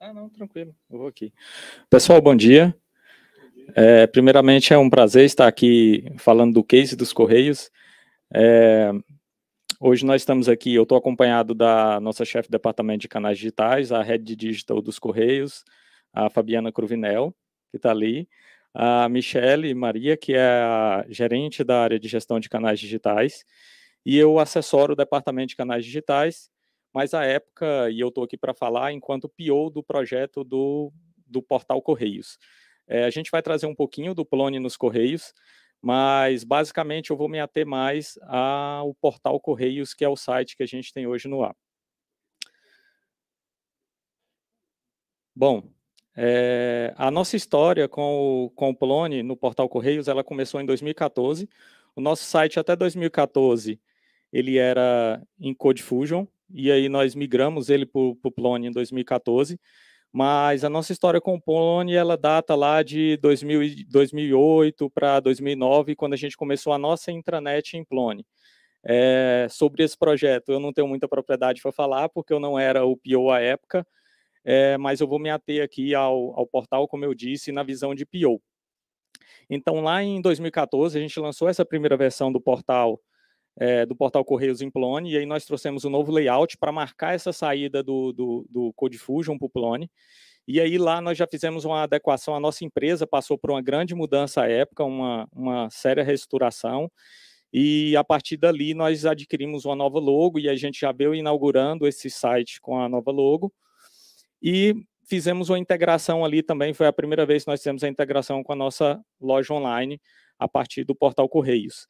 Ah, não, tranquilo, eu vou aqui. Pessoal, bom dia. É, primeiramente, é um prazer estar aqui falando do case dos Correios. É, hoje nós estamos aqui, eu estou acompanhado da nossa chefe do departamento de canais digitais, a Head Digital dos Correios, a Fabiana Cruvinel, que está ali, a Michele Maria, que é a gerente da área de gestão de canais digitais, e eu assessoro o departamento de canais digitais, mas a época, e eu estou aqui para falar enquanto PO do projeto do, do portal Correios. É, a gente vai trazer um pouquinho do Plone nos Correios, mas basicamente eu vou me ater mais ao portal Correios, que é o site que a gente tem hoje no ar. Bom, é, a nossa história com o, com o Plone no portal Correios, ela começou em 2014. O nosso site até 2014, ele era em CodeFusion, e aí nós migramos ele para o Plone em 2014, mas a nossa história com o Plone, ela data lá de 2000, 2008 para 2009, quando a gente começou a nossa intranet em Plone. É, sobre esse projeto, eu não tenho muita propriedade para falar, porque eu não era o PO à época, é, mas eu vou me ater aqui ao, ao portal, como eu disse, na visão de PO. Então, lá em 2014, a gente lançou essa primeira versão do portal é, do portal Correios em Plone, e aí nós trouxemos um novo layout para marcar essa saída do, do, do CodeFusion para o Plone. E aí lá nós já fizemos uma adequação, a nossa empresa passou por uma grande mudança à época, uma, uma séria reestruturação, e a partir dali nós adquirimos uma nova logo e a gente já veio inaugurando esse site com a nova logo. E fizemos uma integração ali também, foi a primeira vez que nós fizemos a integração com a nossa loja online a partir do portal Correios.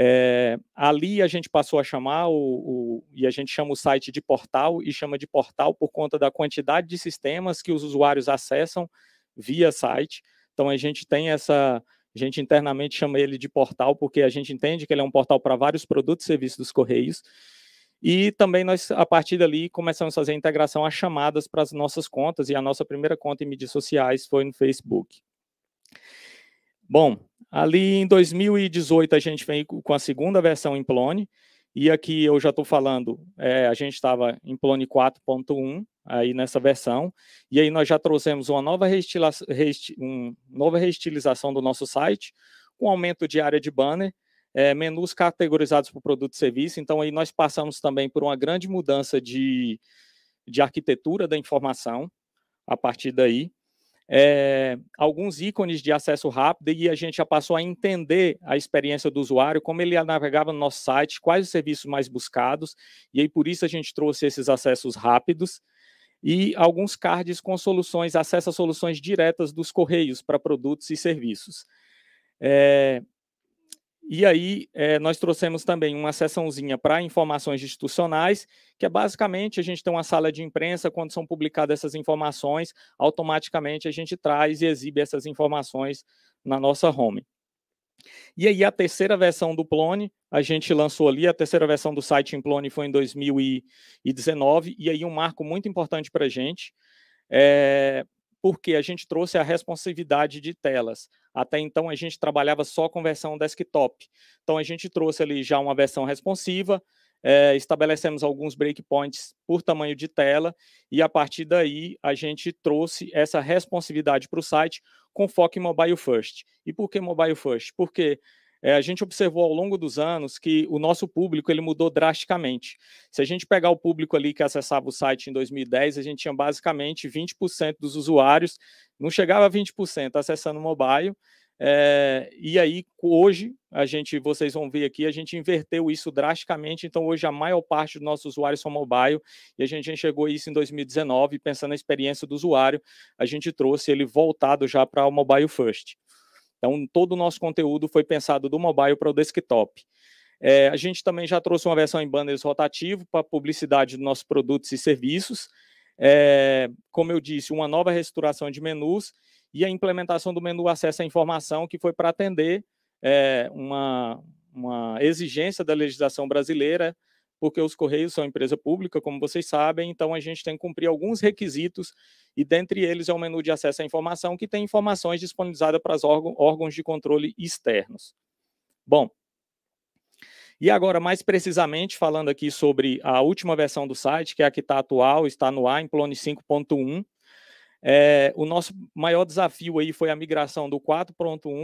É, ali a gente passou a chamar, o, o, e a gente chama o site de portal, e chama de portal por conta da quantidade de sistemas que os usuários acessam via site. Então a gente tem essa, a gente internamente chama ele de portal, porque a gente entende que ele é um portal para vários produtos e serviços dos Correios. E também nós, a partir dali, começamos a fazer a integração a chamadas para as nossas contas, e a nossa primeira conta em mídias sociais foi no Facebook. Bom, ali em 2018 a gente vem com a segunda versão em Plone, e aqui eu já estou falando, é, a gente estava em Plone 4.1, aí nessa versão, e aí nós já trouxemos uma nova, restila, resti, um, nova restilização do nosso site, com um aumento de área de banner, é, menus categorizados por produto e serviço, então aí nós passamos também por uma grande mudança de, de arquitetura da informação, a partir daí, é, alguns ícones de acesso rápido e a gente já passou a entender a experiência do usuário, como ele navegava no nosso site, quais os serviços mais buscados, e aí por isso a gente trouxe esses acessos rápidos e alguns cards com soluções, acesso a soluções diretas dos correios para produtos e serviços. É, e aí, é, nós trouxemos também uma sessãozinha para informações institucionais, que é basicamente a gente tem uma sala de imprensa, quando são publicadas essas informações, automaticamente a gente traz e exibe essas informações na nossa home. E aí, a terceira versão do Plone, a gente lançou ali, a terceira versão do site em Plone foi em 2019, e aí um marco muito importante para a gente, é, porque a gente trouxe a responsividade de telas. Até então a gente trabalhava só com versão desktop. Então a gente trouxe ali já uma versão responsiva, é, estabelecemos alguns breakpoints por tamanho de tela e a partir daí a gente trouxe essa responsividade para o site com foco em mobile first. E por que mobile first? Porque é, a gente observou ao longo dos anos que o nosso público ele mudou drasticamente. Se a gente pegar o público ali que acessava o site em 2010, a gente tinha basicamente 20% dos usuários, não chegava a 20% acessando o mobile. É, e aí hoje a gente, vocês vão ver aqui, a gente inverteu isso drasticamente. Então hoje a maior parte dos nossos usuários são mobile e a gente enxergou isso em 2019, pensando na experiência do usuário, a gente trouxe ele voltado já para o mobile first. Então, todo o nosso conteúdo foi pensado do mobile para o desktop. É, a gente também já trouxe uma versão em banners rotativo para publicidade dos nossos produtos e serviços. É, como eu disse, uma nova restauração de menus e a implementação do menu acesso à informação, que foi para atender é, uma, uma exigência da legislação brasileira porque os Correios são empresa pública, como vocês sabem, então a gente tem que cumprir alguns requisitos, e dentre eles é o menu de acesso à informação, que tem informações disponibilizadas para os órgãos de controle externos. Bom, e agora, mais precisamente, falando aqui sobre a última versão do site, que é a que está atual, está no ar, em Plone 5.1, é, o nosso maior desafio aí foi a migração do 4.1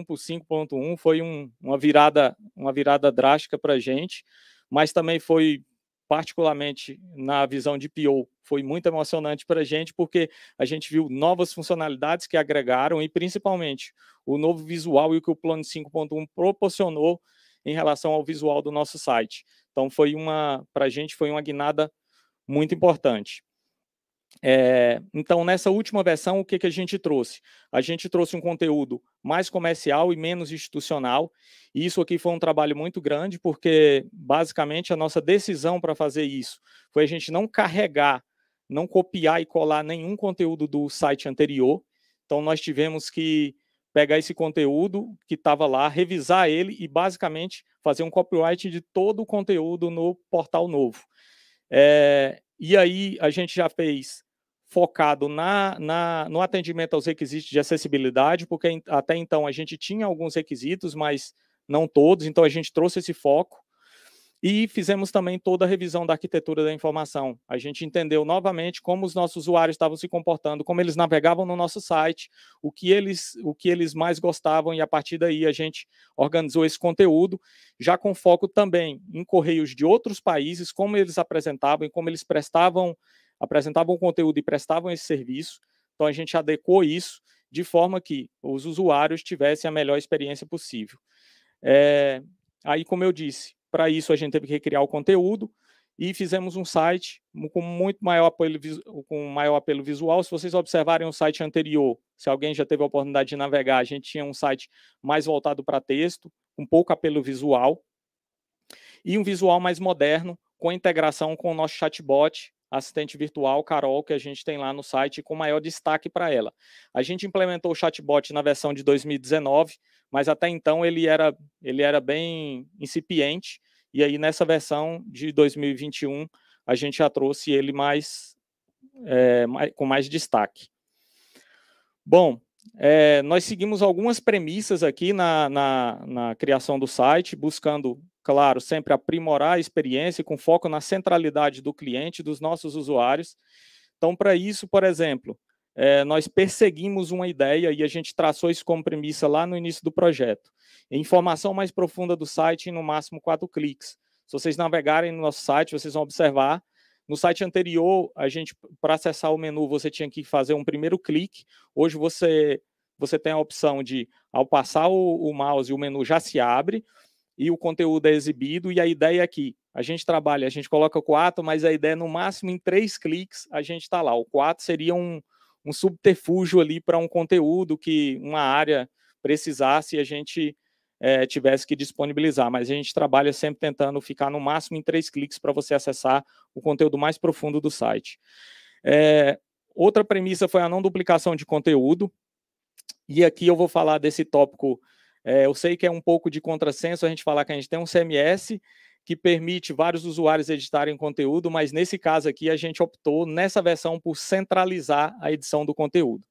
para o 5.1, foi um, uma, virada, uma virada drástica para a gente, mas também foi particularmente na visão de PO, foi muito emocionante para a gente, porque a gente viu novas funcionalidades que agregaram e principalmente o novo visual e o que o Plano 5.1 proporcionou em relação ao visual do nosso site. Então, foi uma, para a gente, foi uma guinada muito importante. É, então, nessa última versão, o que, que a gente trouxe? A gente trouxe um conteúdo mais comercial e menos institucional. E isso aqui foi um trabalho muito grande, porque basicamente a nossa decisão para fazer isso foi a gente não carregar, não copiar e colar nenhum conteúdo do site anterior. Então nós tivemos que pegar esse conteúdo que estava lá, revisar ele e basicamente fazer um copyright de todo o conteúdo no portal novo. É, e aí a gente já fez focado na, na, no atendimento aos requisitos de acessibilidade, porque até então a gente tinha alguns requisitos, mas não todos, então a gente trouxe esse foco. E fizemos também toda a revisão da arquitetura da informação. A gente entendeu novamente como os nossos usuários estavam se comportando, como eles navegavam no nosso site, o que eles, o que eles mais gostavam, e a partir daí a gente organizou esse conteúdo, já com foco também em correios de outros países, como eles apresentavam e como eles prestavam apresentavam conteúdo e prestavam esse serviço. Então a gente adequou isso de forma que os usuários tivessem a melhor experiência possível. É, aí, como eu disse, para isso a gente teve que recriar o conteúdo e fizemos um site com muito maior apelo, com maior apelo visual. Se vocês observarem o site anterior, se alguém já teve a oportunidade de navegar, a gente tinha um site mais voltado para texto, com pouco apelo visual, e um visual mais moderno, com integração com o nosso chatbot, assistente virtual Carol que a gente tem lá no site com maior destaque para ela. A gente implementou o chatbot na versão de 2019, mas até então ele era ele era bem incipiente e aí nessa versão de 2021 a gente já trouxe ele mais, é, eh, mais com mais destaque. Bom, é, nós seguimos algumas premissas aqui na, na, na criação do site, buscando claro, sempre aprimorar a experiência com foco na centralidade do cliente, dos nossos usuários. Então, para isso, por exemplo, é, nós perseguimos uma ideia e a gente traçou isso como premissa lá no início do projeto. Informação mais profunda do site em no máximo quatro cliques. Se vocês navegarem no nosso site, vocês vão observar. No site anterior, a gente para acessar o menu, você tinha que fazer um primeiro clique. Hoje você você tem a opção de, ao passar o, o mouse, o menu já se abre e o conteúdo é exibido. E a ideia é que a gente trabalha, a gente coloca quatro, mas a ideia é no máximo em três cliques a gente está lá. O quatro seria um, um subterfúgio ali para um conteúdo que uma área precisasse e a gente é, tivesse que disponibilizar. Mas a gente trabalha sempre tentando ficar no máximo em três cliques para você acessar o conteúdo mais profundo do site. É, outra premissa foi a não duplicação de conteúdo. E aqui eu vou falar desse tópico é, eu sei que é um pouco de contrassenso a gente falar que a gente tem um CMS que permite vários usuários editarem conteúdo, mas nesse caso aqui a gente optou nessa versão por centralizar a edição do conteúdo.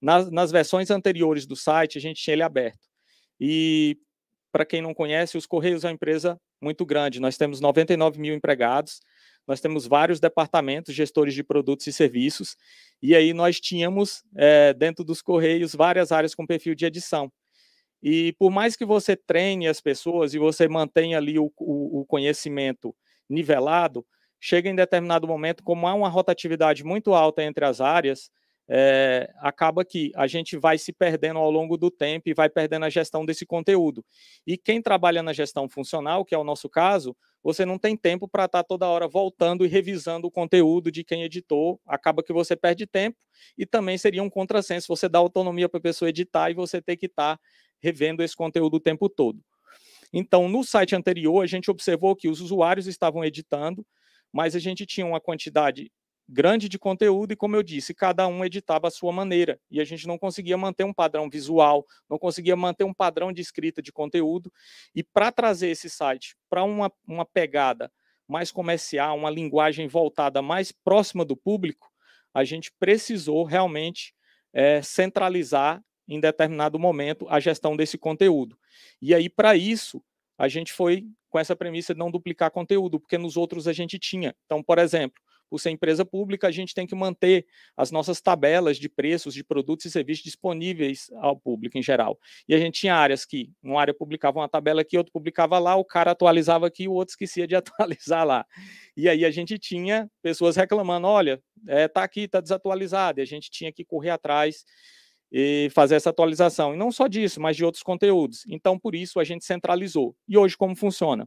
Nas, nas versões anteriores do site a gente tinha ele aberto. E para quem não conhece, os Correios é uma empresa muito grande. Nós temos 99 mil empregados, nós temos vários departamentos, gestores de produtos e serviços, e aí nós tínhamos é, dentro dos Correios várias áreas com perfil de edição. E por mais que você treine as pessoas e você mantenha ali o, o, o conhecimento nivelado, chega em determinado momento, como há uma rotatividade muito alta entre as áreas, é, acaba que a gente vai se perdendo ao longo do tempo e vai perdendo a gestão desse conteúdo. E quem trabalha na gestão funcional, que é o nosso caso, você não tem tempo para estar tá toda hora voltando e revisando o conteúdo de quem editou, acaba que você perde tempo e também seria um contrassenso você dar autonomia para a pessoa editar e você ter que estar tá revendo esse conteúdo o tempo todo. Então, no site anterior, a gente observou que os usuários estavam editando, mas a gente tinha uma quantidade grande de conteúdo e, como eu disse, cada um editava à sua maneira e a gente não conseguia manter um padrão visual, não conseguia manter um padrão de escrita de conteúdo. E para trazer esse site para uma, uma pegada mais comercial, uma linguagem voltada mais próxima do público, a gente precisou realmente é, centralizar em determinado momento a gestão desse conteúdo. E aí, para isso, a gente foi com essa premissa de não duplicar conteúdo, porque nos outros a gente tinha. Então, por exemplo, por ser empresa pública, a gente tem que manter as nossas tabelas de preços de produtos e serviços disponíveis ao público em geral. E a gente tinha áreas que, uma área publicava uma tabela aqui, outro publicava lá, o cara atualizava aqui, o outro esquecia de atualizar lá. E aí a gente tinha pessoas reclamando: olha, está é, tá aqui, está desatualizado, e a gente tinha que correr atrás e fazer essa atualização. E não só disso, mas de outros conteúdos. Então, por isso, a gente centralizou. E hoje, como funciona?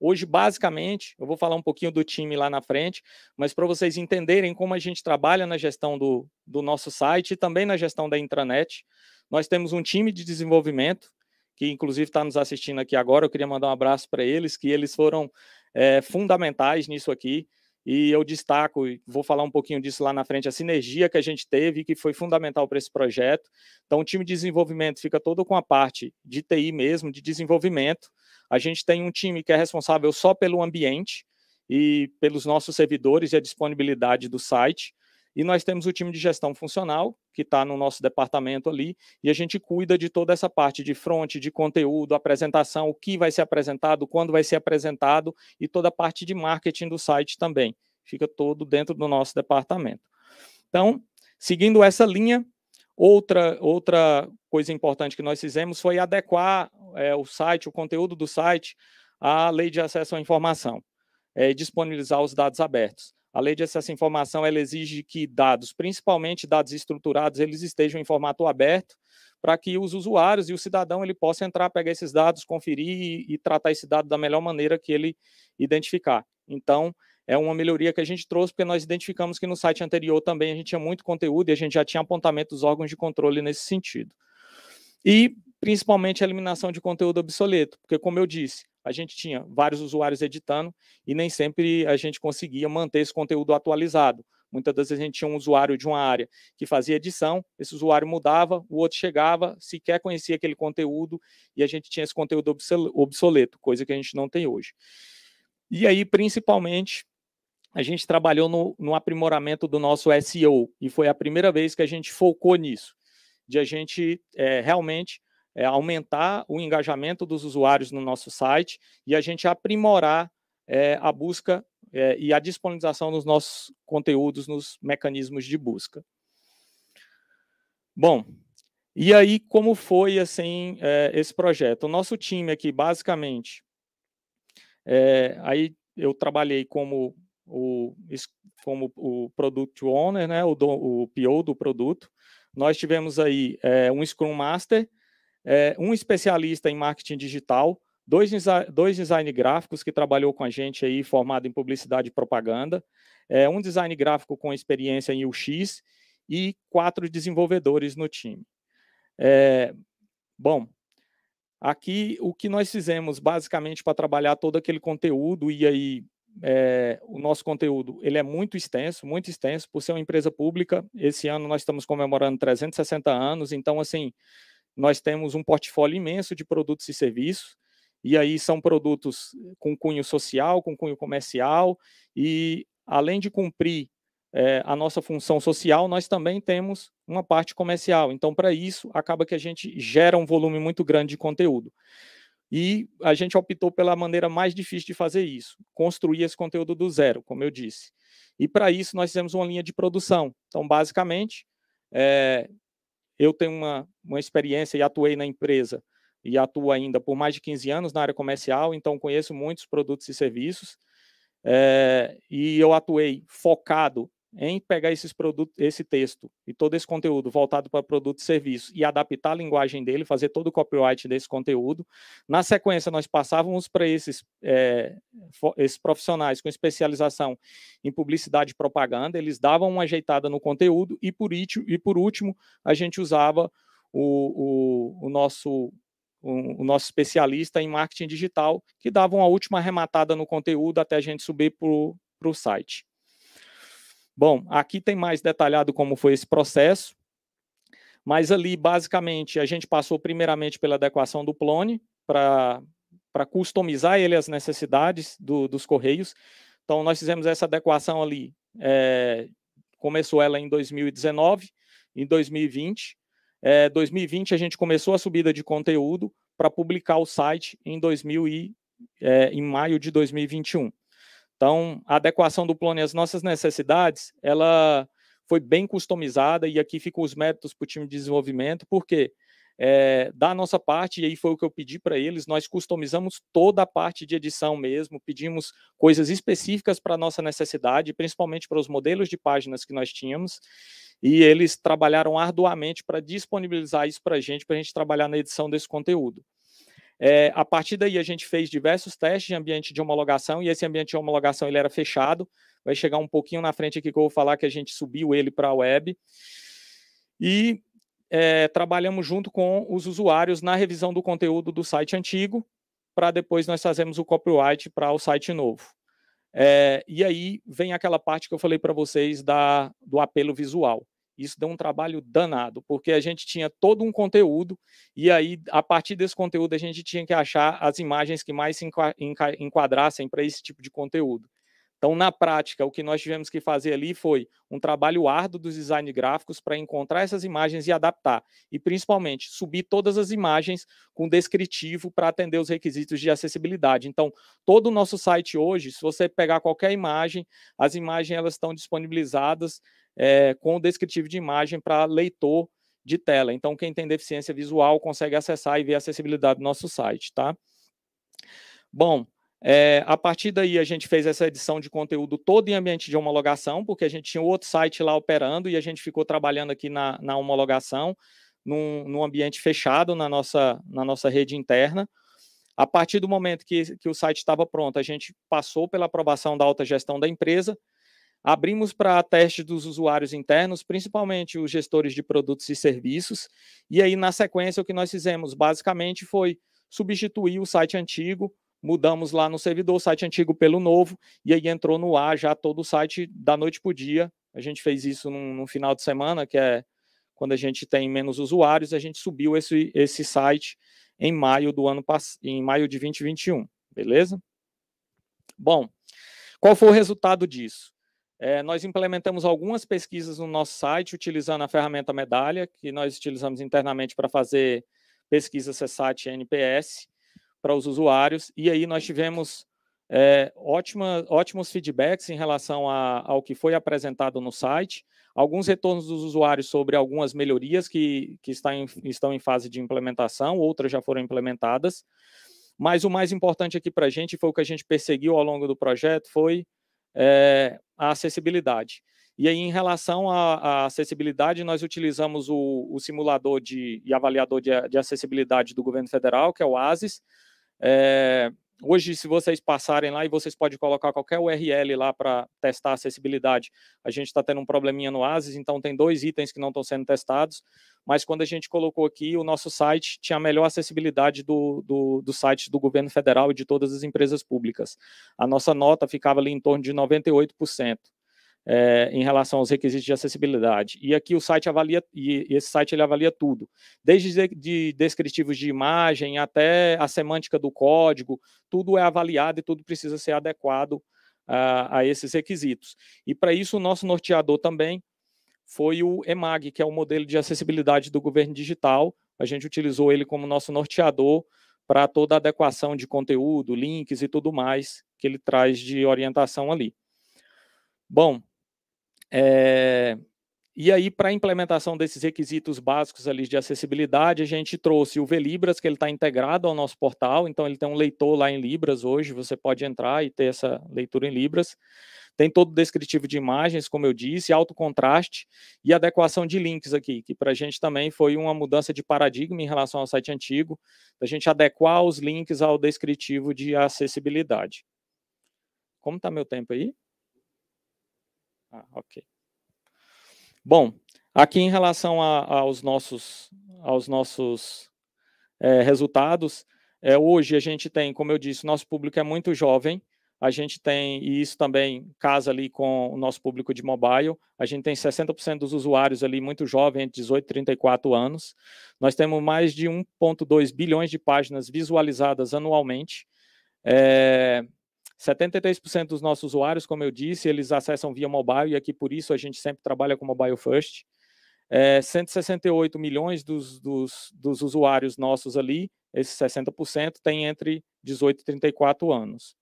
Hoje, basicamente, eu vou falar um pouquinho do time lá na frente, mas para vocês entenderem como a gente trabalha na gestão do, do nosso site e também na gestão da intranet, nós temos um time de desenvolvimento, que inclusive está nos assistindo aqui agora. Eu queria mandar um abraço para eles, que eles foram é, fundamentais nisso aqui. E eu destaco, e vou falar um pouquinho disso lá na frente, a sinergia que a gente teve, que foi fundamental para esse projeto. Então, o time de desenvolvimento fica todo com a parte de TI mesmo, de desenvolvimento. A gente tem um time que é responsável só pelo ambiente e pelos nossos servidores e a disponibilidade do site. E nós temos o time de gestão funcional, que está no nosso departamento ali, e a gente cuida de toda essa parte de front, de conteúdo, apresentação, o que vai ser apresentado, quando vai ser apresentado, e toda a parte de marketing do site também. Fica todo dentro do nosso departamento. Então, seguindo essa linha, outra, outra coisa importante que nós fizemos foi adequar é, o site, o conteúdo do site, à lei de acesso à informação, é, disponibilizar os dados abertos. A lei de acesso à informação ela exige que dados, principalmente dados estruturados, eles estejam em formato aberto, para que os usuários e o cidadão ele possa entrar, pegar esses dados, conferir e, e tratar esse dado da melhor maneira que ele identificar. Então, é uma melhoria que a gente trouxe, porque nós identificamos que no site anterior também a gente tinha muito conteúdo e a gente já tinha apontamento dos órgãos de controle nesse sentido. E, principalmente, a eliminação de conteúdo obsoleto, porque, como eu disse, a gente tinha vários usuários editando e nem sempre a gente conseguia manter esse conteúdo atualizado. Muitas das vezes a gente tinha um usuário de uma área que fazia edição, esse usuário mudava, o outro chegava, sequer conhecia aquele conteúdo e a gente tinha esse conteúdo obsoleto, coisa que a gente não tem hoje. E aí, principalmente, a gente trabalhou no, no aprimoramento do nosso SEO e foi a primeira vez que a gente focou nisso, de a gente é, realmente é, aumentar o engajamento dos usuários no nosso site e a gente aprimorar é, a busca é, e a disponibilização dos nossos conteúdos nos mecanismos de busca. Bom, e aí como foi assim é, esse projeto? O nosso time aqui, basicamente, é, aí eu trabalhei como o, como o Product Owner, né, o, do, o PO do produto. Nós tivemos aí é, um Scrum Master é, um especialista em marketing digital, dois, dois design gráficos que trabalhou com a gente aí, formado em publicidade e propaganda, é, um design gráfico com experiência em UX e quatro desenvolvedores no time. É, bom, aqui o que nós fizemos basicamente para trabalhar todo aquele conteúdo e aí é, o nosso conteúdo ele é muito extenso, muito extenso, por ser uma empresa pública. Esse ano nós estamos comemorando 360 anos, então assim nós temos um portfólio imenso de produtos e serviços, e aí são produtos eh, com cunho social, com cunho comercial, e além de cumprir é, a nossa função social, nós também temos uma parte comercial. Então, para isso, acaba que a gente gera um volume muito grande de conteúdo. E a gente optou pela maneira mais difícil de fazer isso, construir esse conteúdo do zero, como eu disse. E para isso, nós fizemos uma linha de produção. Então, basicamente, é, eu tenho uma, uma experiência e atuei na empresa e atuo ainda por mais de 15 anos na área comercial, então conheço muitos produtos e serviços. É, e eu atuei focado em pegar esses produtos, esse texto e todo esse conteúdo voltado para produto e serviço e adaptar a linguagem dele, fazer todo o copyright desse conteúdo. Na sequência, nós passávamos para esses, é, esses profissionais com especialização em publicidade e propaganda, eles davam uma ajeitada no conteúdo e, por, itio, e por último, a gente usava o, o, o nosso o, nosso especialista em marketing digital, que dava uma última rematada no conteúdo até a gente subir para o site. Bom, aqui tem mais detalhado como foi esse processo, mas ali, basicamente, a gente passou primeiramente pela adequação do Plone para customizar ele as necessidades do, dos Correios. Então, nós fizemos essa adequação ali, é, começou ela em 2019, em 2020. É, 2020 a gente começou a subida de conteúdo para publicar o site em 2000 e, é, em maio de 2021. Então, a adequação do plano às nossas necessidades, ela foi bem customizada e aqui ficam os métodos para o time de desenvolvimento, porque é, da nossa parte, e aí foi o que eu pedi para eles, nós customizamos toda a parte de edição mesmo, pedimos coisas específicas para a nossa necessidade, principalmente para os modelos de páginas que nós tínhamos, e eles trabalharam arduamente para disponibilizar isso para a gente, para a gente trabalhar na edição desse conteúdo. É, a partir daí, a gente fez diversos testes de ambiente de homologação, e esse ambiente de homologação ele era fechado. Vai chegar um pouquinho na frente aqui que eu vou falar que a gente subiu ele para a web. E é, trabalhamos junto com os usuários na revisão do conteúdo do site antigo, para depois nós fazermos o copyright para o site novo. É, e aí vem aquela parte que eu falei para vocês da, do apelo visual. Isso deu um trabalho danado, porque a gente tinha todo um conteúdo e aí, a partir desse conteúdo, a gente tinha que achar as imagens que mais se enquadrassem para esse tipo de conteúdo. Então, na prática, o que nós tivemos que fazer ali foi um trabalho árduo dos design gráficos para encontrar essas imagens e adaptar. E, principalmente, subir todas as imagens com descritivo para atender os requisitos de acessibilidade. Então, todo o nosso site hoje, se você pegar qualquer imagem, as imagens elas estão disponibilizadas é, com descritivo de imagem para leitor de tela. Então, quem tem deficiência visual consegue acessar e ver a acessibilidade do nosso site, tá? Bom, é, a partir daí a gente fez essa edição de conteúdo todo em ambiente de homologação, porque a gente tinha outro site lá operando e a gente ficou trabalhando aqui na, na homologação, num, num, ambiente fechado na nossa, na nossa rede interna. A partir do momento que, que o site estava pronto, a gente passou pela aprovação da alta gestão da empresa, Abrimos para teste dos usuários internos, principalmente os gestores de produtos e serviços. E aí, na sequência, o que nós fizemos basicamente foi substituir o site antigo, mudamos lá no servidor o site antigo pelo novo, e aí entrou no ar já todo o site da noite para o dia. A gente fez isso no final de semana, que é quando a gente tem menos usuários, a gente subiu esse, esse site em maio do ano em maio de 2021, beleza? Bom, qual foi o resultado disso? É, nós implementamos algumas pesquisas no nosso site utilizando a ferramenta Medalha, que nós utilizamos internamente para fazer pesquisa CSAT e NPS para os usuários. E aí nós tivemos é, ótima, ótimos feedbacks em relação a, ao que foi apresentado no site, alguns retornos dos usuários sobre algumas melhorias que, que está em, estão em fase de implementação, outras já foram implementadas. Mas o mais importante aqui para a gente foi o que a gente perseguiu ao longo do projeto, foi é, a acessibilidade. E aí, em relação à, à acessibilidade, nós utilizamos o, o simulador de, e avaliador de, de, acessibilidade do governo federal, que é o ASIS. É, Hoje, se vocês passarem lá e vocês podem colocar qualquer URL lá para testar a acessibilidade, a gente está tendo um probleminha no ASIS, então tem dois itens que não estão sendo testados, mas quando a gente colocou aqui, o nosso site tinha a melhor acessibilidade do, do, do site do governo federal e de todas as empresas públicas. A nossa nota ficava ali em torno de 98% é, em relação aos requisitos de acessibilidade. E aqui o site avalia, e esse site ele avalia tudo, desde de, de descritivos de imagem até a semântica do código, tudo é avaliado e tudo precisa ser adequado a, a esses requisitos. E para isso, o nosso norteador também foi o EMAG, que é o modelo de acessibilidade do governo digital. A gente utilizou ele como nosso norteador para toda a adequação de conteúdo, links e tudo mais que ele traz de orientação ali. Bom, é, e aí, para a implementação desses requisitos básicos ali de acessibilidade, a gente trouxe o VLibras, que ele está integrado ao nosso portal, então ele tem um leitor lá em Libras hoje, você pode entrar e ter essa leitura em Libras. Tem todo o descritivo de imagens, como eu disse, alto contraste e adequação de links aqui, que para a gente também foi uma mudança de paradigma em relação ao site antigo, da gente adequar os links ao descritivo de acessibilidade. Como está meu tempo aí? Ah, ok. Bom, aqui em relação a, aos nossos, aos nossos é, resultados, é, hoje a gente tem, como eu disse, nosso público é muito jovem, a gente tem, e isso também casa ali com o nosso público de mobile, a gente tem 60% dos usuários ali muito jovem, entre 18 e 34 anos. Nós temos mais de 1,2 bilhões de páginas visualizadas anualmente. É, 73% dos nossos usuários, como eu disse, eles acessam via mobile e aqui por isso a gente sempre trabalha com mobile first. É, 168 milhões dos, dos, dos, usuários nossos ali, esses 60%, têm entre 18 e 34 anos.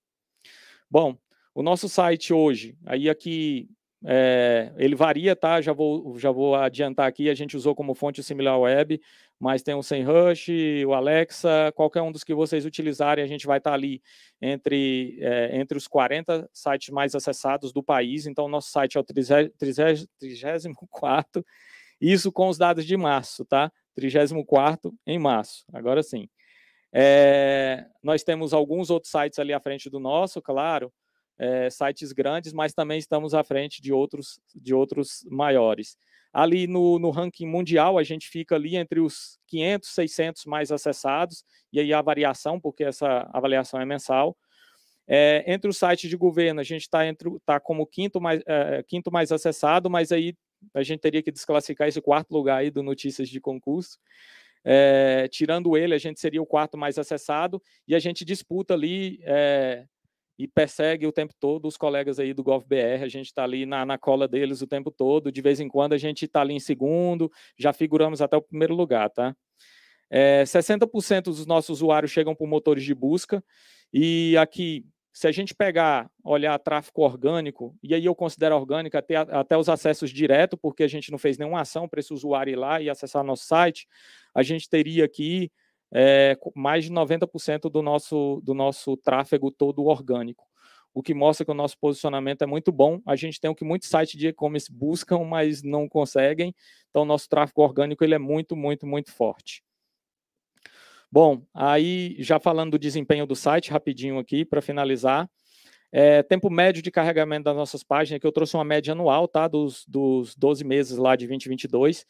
Bom, o nosso site hoje, aí aqui, é, ele varia, tá? Já vou, já vou adiantar aqui, a gente usou como fonte o web mas tem o Rush, o Alexa, qualquer um dos que vocês utilizarem, a gente vai estar tá ali entre, é, entre os 40 sites mais acessados do país, então nosso site é o 34, isso com os dados de março, tá? 34 em março, agora sim. É, nós temos alguns outros sites ali à frente do nosso, claro, é, sites grandes, mas também estamos à frente de outros, de outros maiores ali no, no, ranking mundial, a gente fica ali entre os 500, 600 mais acessados, e aí a variação, porque essa avaliação é mensal. É, entre os sites de governo, a gente está tá como quinto mais, é, quinto mais acessado, mas aí a gente teria que desclassificar esse quarto lugar aí do Notícias de Concurso. É, tirando ele, a gente seria o quarto mais acessado, e a gente disputa ali é, e persegue o tempo todo os colegas aí do GovBR, a gente está ali na, na cola deles o tempo todo, de vez em quando a gente está ali em segundo, já figuramos até o primeiro lugar, tá? É, 60% dos nossos usuários chegam por motores de busca, e aqui, se a gente pegar, olhar tráfego orgânico, e aí eu considero orgânico até, até os acessos direto, porque a gente não fez nenhuma ação para esse usuário ir lá e acessar nosso site, a gente teria aqui é, mais de 90% do nosso, do nosso tráfego todo orgânico, o que mostra que o nosso posicionamento é muito bom. A gente tem o que muitos sites de e-commerce buscam, mas não conseguem. Então, nosso tráfego orgânico ele é muito, muito, muito forte. Bom, aí já falando do desempenho do site, rapidinho aqui, para finalizar. É, tempo médio de carregamento das nossas páginas, que eu trouxe uma média anual, tá? Dos, dos 12 meses lá de 2022.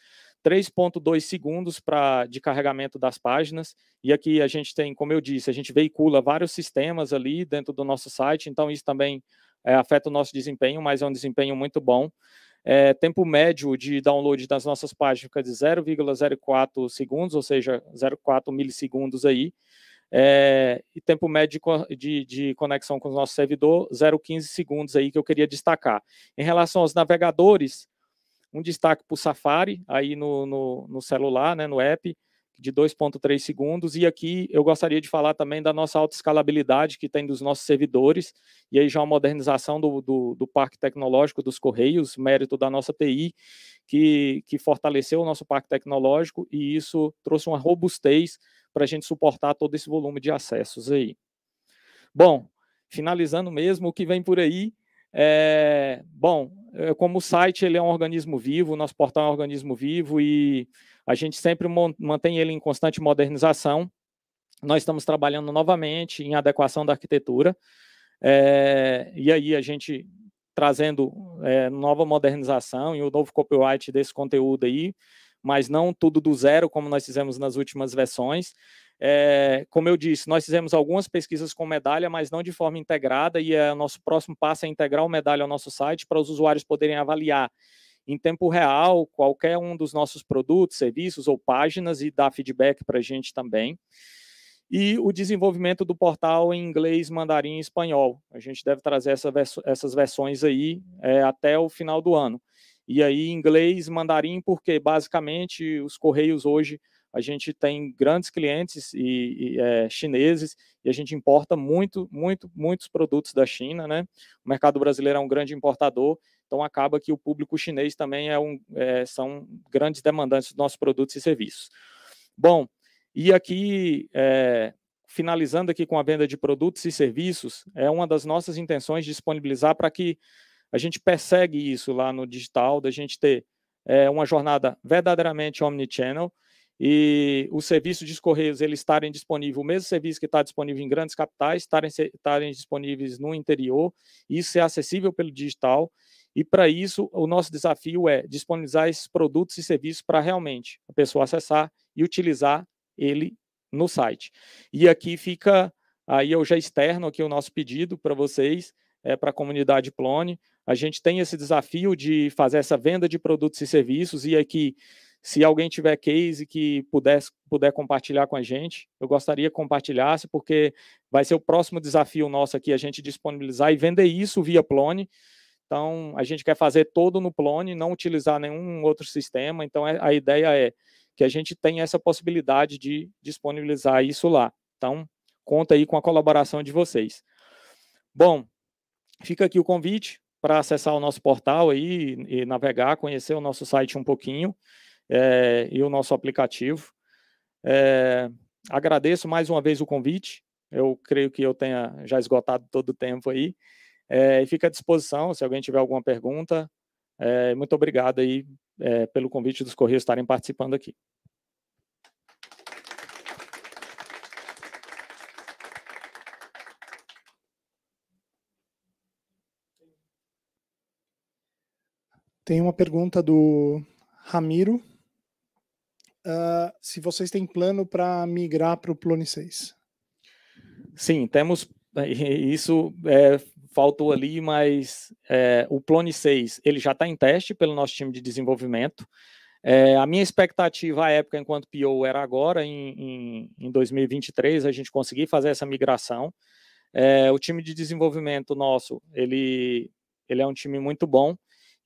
3.2 segundos pra, de carregamento das páginas. E aqui a gente tem, como eu disse, a gente veicula vários sistemas ali dentro do nosso site, então isso também é, afeta o nosso desempenho, mas é um desempenho muito bom. É, tempo médio de download das nossas páginas fica de 0,04 segundos, ou seja, 0,4 milissegundos aí. É, e tempo médio de, de, de, conexão com o nosso servidor, 0,15 segundos aí que eu queria destacar. Em relação aos navegadores, um destaque para o Safari, aí no, no, no, celular, né, no app, de 2,3 segundos. E aqui eu gostaria de falar também da nossa alta escalabilidade que tem dos nossos servidores, e aí já a modernização do, do, do parque tecnológico dos Correios, mérito da nossa TI, que, que fortaleceu o nosso parque tecnológico, e isso trouxe uma robustez para a gente suportar todo esse volume de acessos aí. Bom, finalizando mesmo, o que vem por aí é, bom, é, como o site ele é um organismo vivo, o nosso portal é um organismo vivo e a gente sempre mantém ele em constante modernização. Nós estamos trabalhando novamente em adequação da arquitetura. É, e aí a gente trazendo é, nova modernização e o novo copyright desse conteúdo aí, mas não tudo do zero, como nós fizemos nas últimas versões, é, como eu disse, nós fizemos algumas pesquisas com medalha, mas não de forma integrada, e é, o nosso próximo passo é integrar o medalha ao nosso site para os usuários poderem avaliar em tempo real qualquer um dos nossos produtos, serviços ou páginas e dar feedback para a gente também. E o desenvolvimento do portal em inglês, mandarim e espanhol. A gente deve trazer essa vers essas versões aí é, até o final do ano. E aí, inglês, mandarim, porque basicamente os correios hoje a gente tem grandes clientes e, e é, chineses e a gente importa muito, muito, muitos produtos da China, né? O mercado brasileiro é um grande importador, então acaba que o público chinês também é um, é, são grandes demandantes dos nossos produtos e serviços. Bom, e aqui é, finalizando aqui com a venda de produtos e serviços, é uma das nossas intenções disponibilizar para que a gente persegue isso lá no digital, da gente ter é, uma jornada verdadeiramente omnichannel, e os serviços de correios eles estarem disponíveis, o mesmo serviço que está disponível em grandes capitais, estarem, estarem disponíveis no interior, isso é acessível pelo digital, e para isso o nosso desafio é disponibilizar esses produtos e serviços para realmente a pessoa acessar e utilizar ele no site. E aqui fica, aí eu já externo aqui o nosso pedido para vocês, é, para a comunidade Plone, a gente tem esse desafio de fazer essa venda de produtos e serviços, e aqui se alguém tiver case que pudesse, puder compartilhar com a gente, eu gostaria que compartilhasse, porque vai ser o próximo desafio nosso aqui, a gente disponibilizar e vender isso via Plone. Então, a gente quer fazer todo no Plone, não utilizar nenhum outro sistema. Então, é, a ideia é que a gente tenha essa possibilidade de disponibilizar isso lá. Então, conta aí com a colaboração de vocês. Bom, fica aqui o convite para acessar o nosso portal aí e navegar, conhecer o nosso site um pouquinho é, e o nosso aplicativo. É, agradeço mais uma vez o convite. Eu creio que eu tenha já esgotado todo o tempo aí. É, e fica à disposição se alguém tiver alguma pergunta. É, muito obrigado aí pelo convite dos Correios estarem participando aqui. Tem uma pergunta do Ramiro uh, se vocês têm plano para migrar para o Plone 6. Sim, temos. Né, isso é, faltou ali, mas é, o Plone 6 ele já está em teste pelo nosso time de desenvolvimento. É, a minha expectativa à época, enquanto PO, era agora, em, em, em 2023, a gente conseguir fazer essa migração. É, o time de desenvolvimento nosso, ele, ele é um time muito bom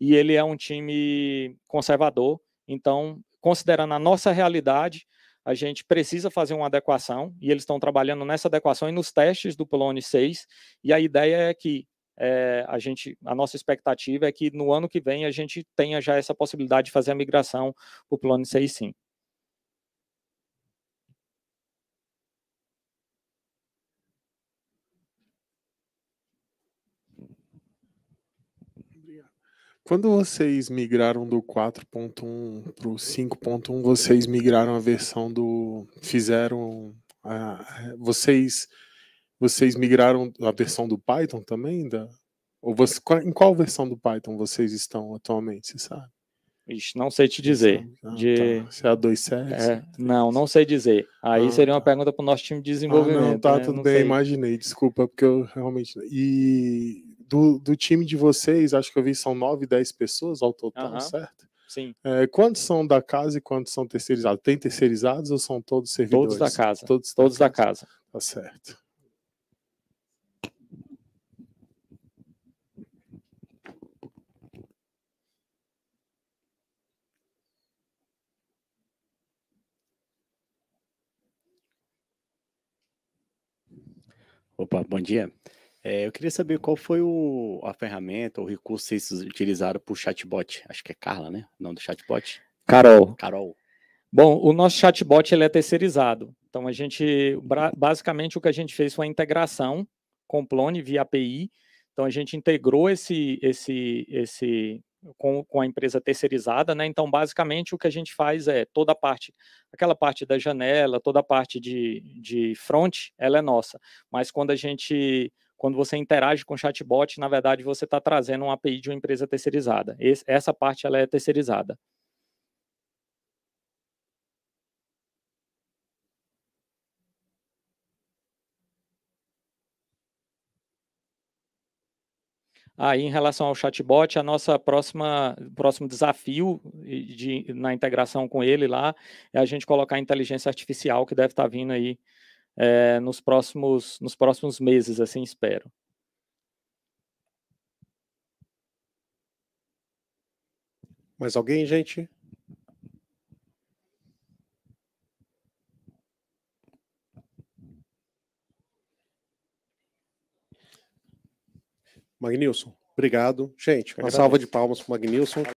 e ele é um time conservador. Então, considerando a nossa realidade, a gente precisa fazer uma adequação e eles estão trabalhando nessa adequação e nos testes do Polone 6. E a ideia é que é, a gente, a nossa expectativa é que no ano que vem a gente tenha já essa possibilidade de fazer a migração para o Polone 6 sim. Quando vocês migraram do 4.1 para o 5.1, vocês migraram a versão do. Fizeram. vocês vocês migraram a versão do Python também? Da, ou você, em qual versão do Python vocês estão atualmente, você sabe? Ixi, não sei te dizer. Ah, de... Tá. Se é a 2,7? É, né? não, não sei dizer. Aí ah, seria uma tá. pergunta para o nosso time de desenvolvimento. Ah, não, tá, né? tudo não bem, sei. imaginei, desculpa, porque eu realmente. E do, do time de vocês, acho que eu vi são 9, 10 pessoas ao total, uh -huh. certo? Sim. É, quantos são da casa e quantos são terceirizados? Tem terceirizados ou são todos servidores? Todos da casa. Todos, todos da casa. Tá certo. Opa, bom dia. É, eu queria saber qual foi o, a ferramenta, o recurso que vocês utilizaram para o chatbot. Acho que é Carla, né? O nome do chatbot? Carol. Carol. Bom, o nosso chatbot ele é terceirizado. Então, a gente, basicamente, o que a gente fez foi a integração com o Plone via API. Então, a gente integrou esse, esse, esse com, com a empresa terceirizada, né? Então, basicamente, o que a gente faz é toda a parte, aquela parte da janela, toda a parte de, de front, ela é nossa. Mas quando a gente quando você interage com chatbot, na verdade, você está trazendo um API de uma empresa terceirizada. Esse, essa parte ela é terceirizada. Aí, em relação ao chatbot, a nossa próxima próximo desafio de, na integração com ele lá é a gente colocar a inteligência artificial que deve estar tá vindo aí é, nos próximos nos próximos meses, assim espero. Mais alguém, gente? Magnilson, obrigado. Gente, uma salva de palmas para o Magnilson.